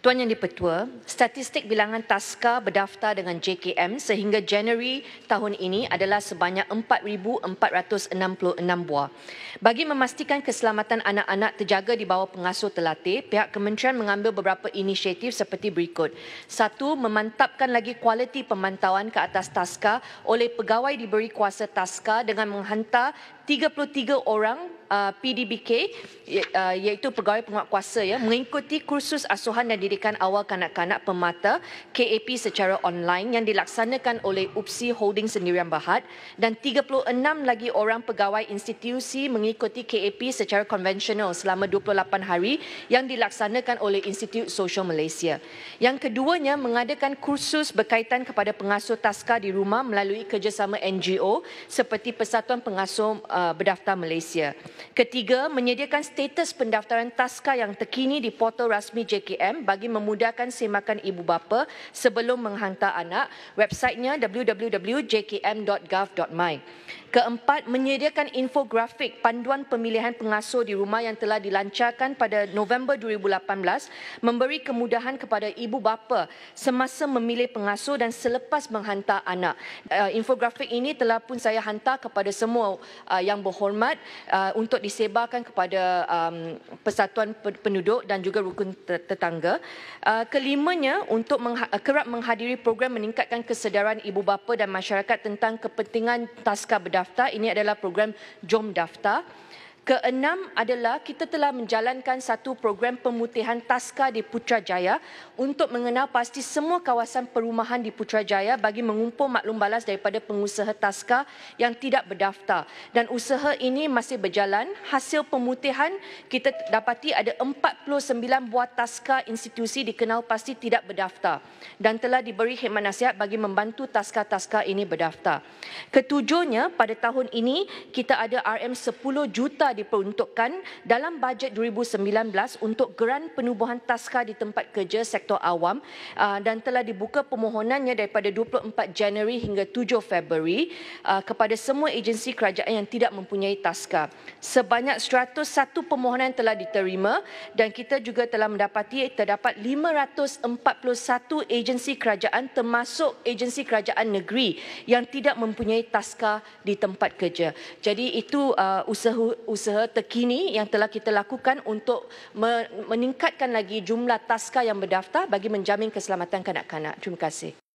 Tuan Yang di statistik bilangan taska berdaftar dengan JKM sehingga Januari tahun ini adalah sebanyak 4,466 buah. Bagi memastikan keselamatan anak-anak terjaga di bawah pengasuh terlatih, pihak kementerian mengambil beberapa inisiatif seperti berikut. Satu, memantapkan lagi kualiti pemantauan ke atas taska oleh pegawai diberi kuasa taska dengan menghantar 33 orang uh, PDBK uh, iaitu pegawai penguat ya mengikuti kursus asuhan dan didikan awal kanak-kanak pemata KAP secara online yang dilaksanakan oleh UPSI Holding Sendirian Bahad dan 36 lagi orang pegawai institusi mengikuti KAP secara konvensional selama 28 hari yang dilaksanakan oleh Institute Social Malaysia. Yang keduanya mengadakan kursus berkaitan kepada pengasuh taska di rumah melalui kerjasama NGO seperti Persatuan Pengasuh uh, uh, berdaftar Malaysia. Ketiga, menyediakan status pendaftaran taska yang terkini di portal rasmi JKM bagi memudahkan semakan ibu bapa sebelum menghantar anak. Websitenya www.jkm.gov.my. Keempat, menyediakan infografik panduan pemilihan pengasuh di rumah yang telah dilancarkan pada November 2018 memberi kemudahan kepada ibu bapa semasa memilih pengasuh dan selepas menghantar anak. Eh, infografik ini telah pun saya hantar kepada semua eh, yang berhormat eh, untuk disebarkan kepada um, persatuan penduduk dan juga rukun tetangga. kelimanya, untuk kerap menghadiri program meningkatkan kesedaran ibu bapa dan masyarakat tentang kepentingan taska berdasarkan daftar. Ini adalah program Jom Daftar. Keenam adalah kita telah menjalankan satu program pemutihan taska di Putrajaya untuk mengenal pasti semua kawasan perumahan di Putrajaya bagi mengumpul maklum balas daripada pengusaha taska yang tidak berdaftar. Dan usaha ini masih berjalan. Hasil pemutihan kita dapati ada 49 buah taska institusi dikenal pasti tidak berdaftar dan telah diberi khidmat nasihat bagi membantu taska-taska ini berdaftar. Ketujuhnya, pada tahun ini kita ada RM10 juta diperuntukkan dalam bajet 2019 untuk geran penubuhan taska di tempat kerja sektor awam uh, dan telah dibuka permohonannya daripada 24 Januari hingga 7 Februari uh, kepada semua agensi kerajaan yang tidak mempunyai taska. Sebanyak 101 permohonan telah diterima dan kita juga telah mendapati terdapat 541 agensi kerajaan termasuk agensi kerajaan negeri yang tidak mempunyai taska di tempat kerja. Jadi itu uh, usaha, usaha usaha terkini yang telah kita lakukan untuk meningkatkan lagi jumlah taska yang berdaftar bagi menjamin keselamatan kanak-kanak. Terima kasih.